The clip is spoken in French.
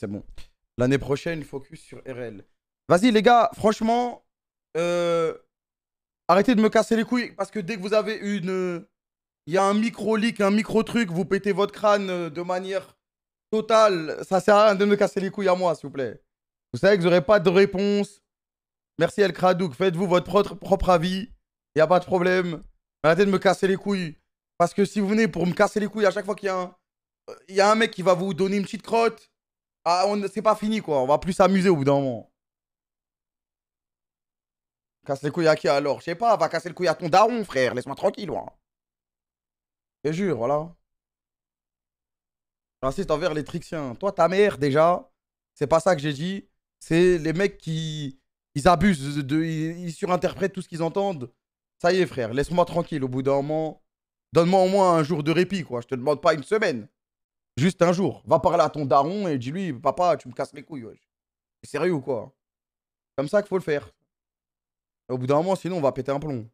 C'est bon. L'année prochaine, focus sur RL. Vas-y, les gars, franchement, euh, arrêtez de me casser les couilles parce que dès que vous avez une. Il y a un micro-leak, un micro-truc, vous pétez votre crâne euh, de manière totale. Ça sert à rien de me casser les couilles à moi, s'il vous plaît. Vous savez que j'aurai pas de réponse. Merci El Kradouk. Faites-vous votre propre, propre avis. Il n'y a pas de problème. Arrêtez de me casser les couilles. Parce que si vous venez pour me casser les couilles à chaque fois qu'il y a un, euh, il y a un mec qui va vous donner une petite crotte, ah, C'est pas fini, quoi. On va plus s'amuser au bout d'un moment. Casse les couilles à qui alors Je sais pas, va casser le couille à ton daron, frère. Laisse-moi tranquille, moi. Je jure, voilà. J'insiste envers les Trixiens. Toi, ta mère, déjà, c'est pas ça que j'ai dit. C'est les mecs qui. Ils abusent, de, ils, surinterprètent tout ce qu'ils entendent. Ça y est, frère, laisse-moi tranquille au bout d'un moment. Donne-moi au moins un jour de répit, quoi. Je te demande pas une semaine. Juste un jour. Va parler à ton daron et dis-lui, papa, tu me casses mes couilles. C'est sérieux ou quoi Comme ça qu'il faut le faire. Au bout d'un moment, sinon, on va péter un plomb.